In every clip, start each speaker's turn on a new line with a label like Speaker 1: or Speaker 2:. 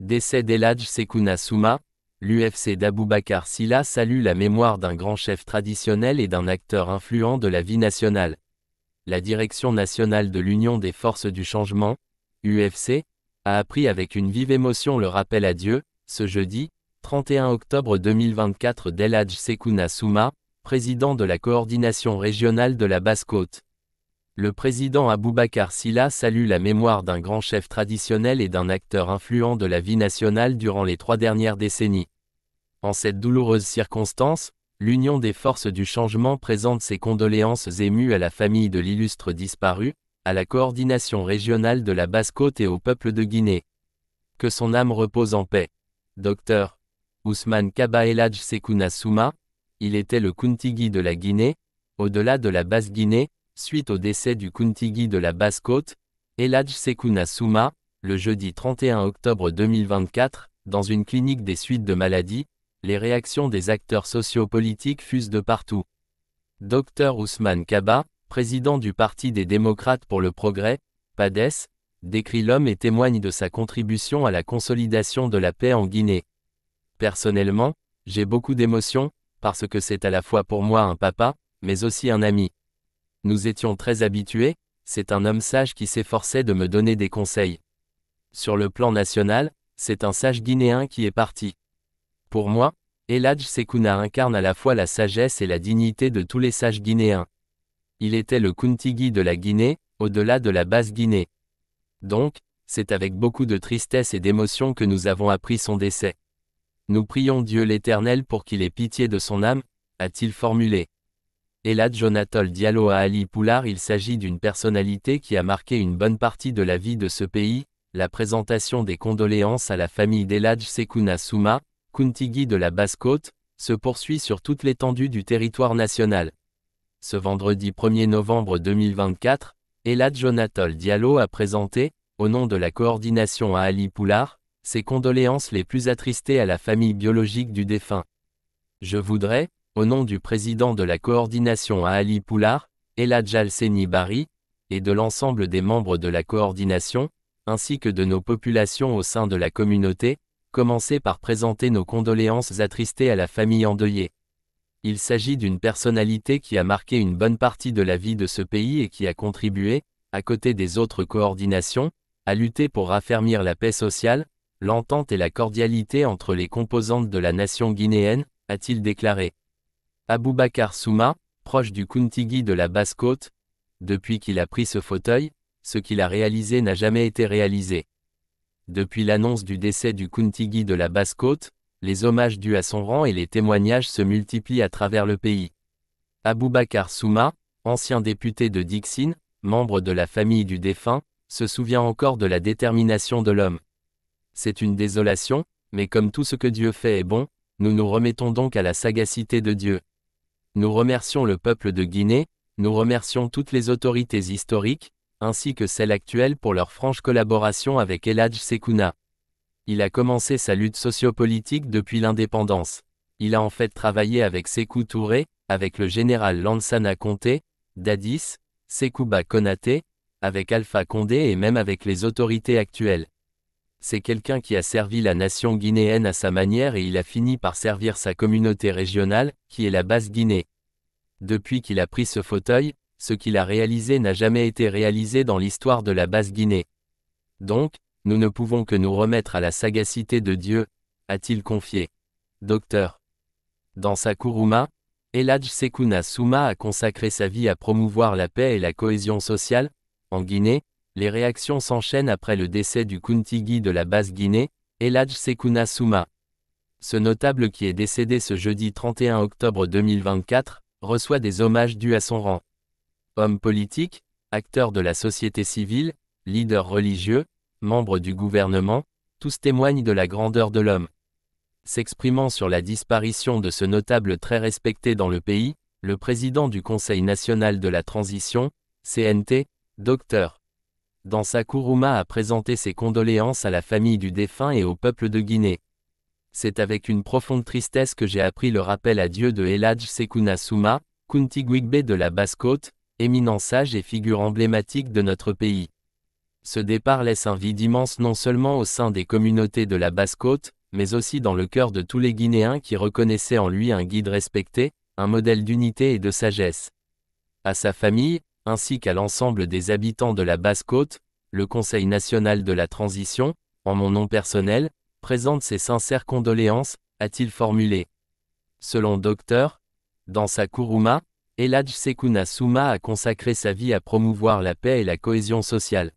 Speaker 1: Décès d'Eladj Sekouna Souma, l'UFC d'Aboubacar Silla salue la mémoire d'un grand chef traditionnel et d'un acteur influent de la vie nationale. La Direction nationale de l'Union des forces du changement, UFC, a appris avec une vive émotion le rappel à Dieu, ce jeudi, 31 octobre 2024 d'Eladj Sekouna Souma, président de la coordination régionale de la Basse-Côte. Le président Aboubacar Silla salue la mémoire d'un grand chef traditionnel et d'un acteur influent de la vie nationale durant les trois dernières décennies. En cette douloureuse circonstance, l'Union des forces du changement présente ses condoléances émues à la famille de l'illustre disparu, à la coordination régionale de la Basse-Côte et au peuple de Guinée. Que son âme repose en paix. Docteur Ousmane Kabaelaj Sekouna Souma, il était le Kuntigi de la Guinée, au-delà de la Basse-Guinée, Suite au décès du Kuntigi de la Basse-Côte, Eladj Sekuna Souma, le jeudi 31 octobre 2024, dans une clinique des suites de maladies, les réactions des acteurs sociopolitiques fusent de partout. Dr Ousmane Kaba, président du Parti des démocrates pour le progrès, PADES, décrit l'homme et témoigne de sa contribution à la consolidation de la paix en Guinée. Personnellement, j'ai beaucoup d'émotions, parce que c'est à la fois pour moi un papa, mais aussi un ami. Nous étions très habitués, c'est un homme sage qui s'efforçait de me donner des conseils. Sur le plan national, c'est un sage guinéen qui est parti. Pour moi, Eladj Sekouna incarne à la fois la sagesse et la dignité de tous les sages guinéens. Il était le Kuntigi de la Guinée, au-delà de la basse Guinée. Donc, c'est avec beaucoup de tristesse et d'émotion que nous avons appris son décès. Nous prions Dieu l'Éternel pour qu'il ait pitié de son âme, a-t-il formulé. Eladjonatol Diallo à Ali Poulard il s'agit d'une personnalité qui a marqué une bonne partie de la vie de ce pays, la présentation des condoléances à la famille d'Eladj Sekouna Souma, Kuntigi de la Basse-Côte, se poursuit sur toute l'étendue du territoire national. Ce vendredi 1er novembre 2024, Elad Diallo a présenté, au nom de la coordination à Ali Poulard, ses condoléances les plus attristées à la famille biologique du défunt. Je voudrais, au nom du président de la coordination Ali Poulard, Eladjal Seni Bari, et de l'ensemble des membres de la coordination, ainsi que de nos populations au sein de la communauté, commencez par présenter nos condoléances attristées à la famille endeuillée. Il s'agit d'une personnalité qui a marqué une bonne partie de la vie de ce pays et qui a contribué, à côté des autres coordinations, à lutter pour raffermir la paix sociale, l'entente et la cordialité entre les composantes de la nation guinéenne, a-t-il déclaré. Aboubacar Souma, proche du Kuntigi de la Basse-Côte, depuis qu'il a pris ce fauteuil, ce qu'il a réalisé n'a jamais été réalisé. Depuis l'annonce du décès du Kuntigi de la Basse-Côte, les hommages dus à son rang et les témoignages se multiplient à travers le pays. Aboubacar Souma, ancien député de Dixine, membre de la famille du défunt, se souvient encore de la détermination de l'homme. C'est une désolation, mais comme tout ce que Dieu fait est bon, nous nous remettons donc à la sagacité de Dieu. Nous remercions le peuple de Guinée, nous remercions toutes les autorités historiques, ainsi que celles actuelles pour leur franche collaboration avec Eladj Sekouna. Il a commencé sa lutte sociopolitique depuis l'indépendance. Il a en fait travaillé avec Sekou Touré, avec le général Lansana Conté, Dadis, Sekouba Konaté, avec Alpha Condé et même avec les autorités actuelles c'est quelqu'un qui a servi la nation guinéenne à sa manière et il a fini par servir sa communauté régionale, qui est la Basse-Guinée. Depuis qu'il a pris ce fauteuil, ce qu'il a réalisé n'a jamais été réalisé dans l'histoire de la Basse-Guinée. Donc, nous ne pouvons que nous remettre à la sagacité de Dieu, a-t-il confié. Docteur. Dans sa Kuruma, Eladj Sekuna Souma a consacré sa vie à promouvoir la paix et la cohésion sociale, en Guinée, les réactions s'enchaînent après le décès du Kuntigi de la Basse-Guinée, Eladj Sekuna Souma. Ce notable qui est décédé ce jeudi 31 octobre 2024, reçoit des hommages dus à son rang. Homme politique, acteurs de la société civile, leader religieux, membre du gouvernement, tous témoignent de la grandeur de l'homme. S'exprimant sur la disparition de ce notable très respecté dans le pays, le président du Conseil national de la transition, CNT, Dr dans sa a présenté ses condoléances à la famille du défunt et au peuple de Guinée. C'est avec une profonde tristesse que j'ai appris le rappel à Dieu de Eladj Sekuna Souma, Kuntigwigbe de la Basse-Côte, éminent sage et figure emblématique de notre pays. Ce départ laisse un vide immense non seulement au sein des communautés de la Basse-Côte, mais aussi dans le cœur de tous les Guinéens qui reconnaissaient en lui un guide respecté, un modèle d'unité et de sagesse. À sa famille, ainsi qu'à l'ensemble des habitants de la Basse-Côte, le Conseil national de la transition, en mon nom personnel, présente ses sincères condoléances, a-t-il formulé. Selon Dr. dans sa Kuruma, Eladj Sekuna Souma a consacré sa vie à promouvoir la paix et la cohésion sociale.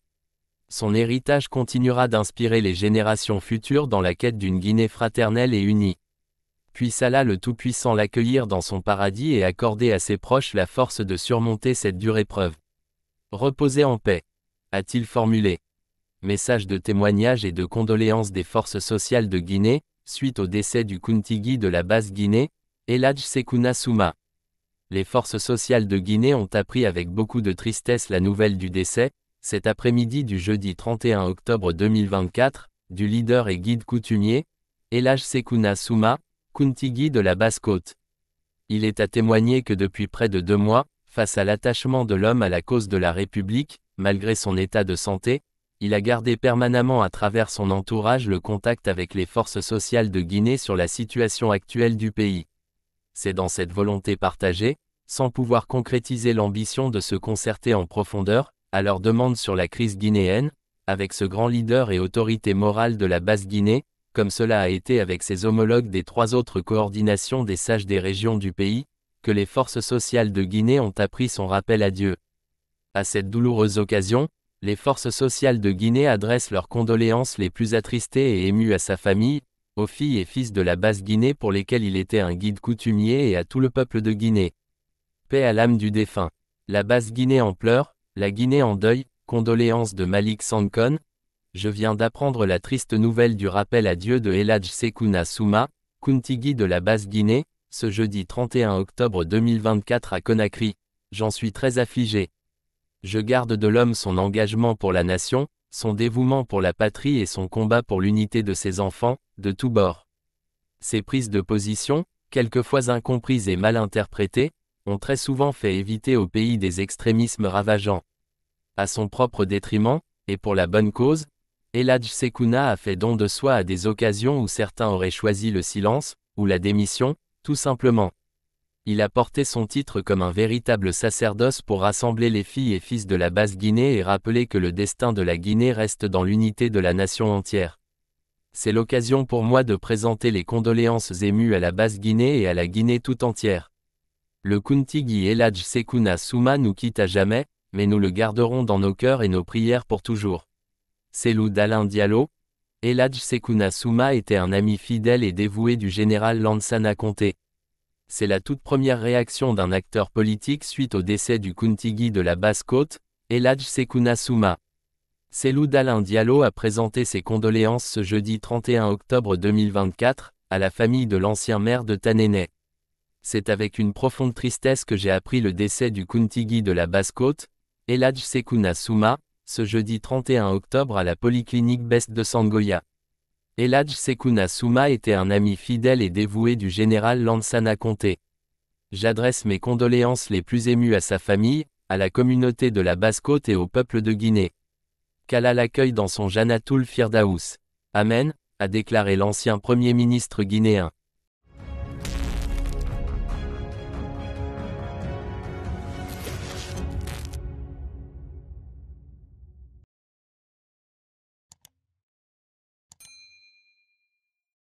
Speaker 1: Son héritage continuera d'inspirer les générations futures dans la quête d'une Guinée fraternelle et unie puisse Allah le Tout-Puissant l'accueillir dans son paradis et accorder à ses proches la force de surmonter cette dure épreuve. Reposez en paix, a-t-il formulé. Message de témoignage et de condoléances des forces sociales de Guinée, suite au décès du Kuntigi de la base Guinée, Eladj Sekouna Souma. Les forces sociales de Guinée ont appris avec beaucoup de tristesse la nouvelle du décès, cet après-midi du jeudi 31 octobre 2024, du leader et guide coutumier, Elaj Sekouna Souma, Kuntigi de la Basse-Côte. Il est à témoigner que depuis près de deux mois, face à l'attachement de l'homme à la cause de la République, malgré son état de santé, il a gardé permanemment à travers son entourage le contact avec les forces sociales de Guinée sur la situation actuelle du pays. C'est dans cette volonté partagée, sans pouvoir concrétiser l'ambition de se concerter en profondeur, à leur demande sur la crise guinéenne, avec ce grand leader et autorité morale de la basse Guinée, comme cela a été avec ses homologues des trois autres coordinations des sages des régions du pays, que les forces sociales de Guinée ont appris son rappel à Dieu. À cette douloureuse occasion, les forces sociales de Guinée adressent leurs condoléances les plus attristées et émues à sa famille, aux filles et fils de la basse Guinée pour lesquels il était un guide coutumier et à tout le peuple de Guinée. Paix à l'âme du défunt. La basse Guinée en pleurs, la Guinée en deuil, condoléances de Malik Sankon, je viens d'apprendre la triste nouvelle du rappel à Dieu de Eladj Sekouna Souma, Kuntigi de la Basse-Guinée, ce jeudi 31 octobre 2024 à Conakry. J'en suis très affligé. Je garde de l'homme son engagement pour la nation, son dévouement pour la patrie et son combat pour l'unité de ses enfants, de tous bords. Ses prises de position, quelquefois incomprises et mal interprétées, ont très souvent fait éviter au pays des extrémismes ravageants. À son propre détriment, et pour la bonne cause, Eladj Sekouna a fait don de soi à des occasions où certains auraient choisi le silence, ou la démission, tout simplement. Il a porté son titre comme un véritable sacerdoce pour rassembler les filles et fils de la Basse-Guinée et rappeler que le destin de la Guinée reste dans l'unité de la nation entière. C'est l'occasion pour moi de présenter les condoléances émues à la Basse-Guinée et à la Guinée tout entière. Le Kuntigi Eladj Sekouna Souma nous quitte à jamais, mais nous le garderons dans nos cœurs et nos prières pour toujours. Selou d'Alain Diallo, Eladj Sekouna Souma était un ami fidèle et dévoué du général Lansana Conté. C'est la toute première réaction d'un acteur politique suite au décès du Kuntigi de la Basse-Côte, Eladj Sekouna Souma. Selou d'Alain Diallo a présenté ses condoléances ce jeudi 31 octobre 2024 à la famille de l'ancien maire de Tanéné. C'est avec une profonde tristesse que j'ai appris le décès du Kuntigi de la Basse-Côte, Eladj Sekouna ce jeudi 31 octobre à la polyclinique Best de Sangoya. Eladj Sekuna Souma était un ami fidèle et dévoué du général Lansana Conté. J'adresse mes condoléances les plus émues à sa famille, à la communauté de la Basse-Côte et au peuple de Guinée. Qu'Allah l'accueille dans son Janatul Firdaous. Amen, a déclaré l'ancien premier ministre guinéen.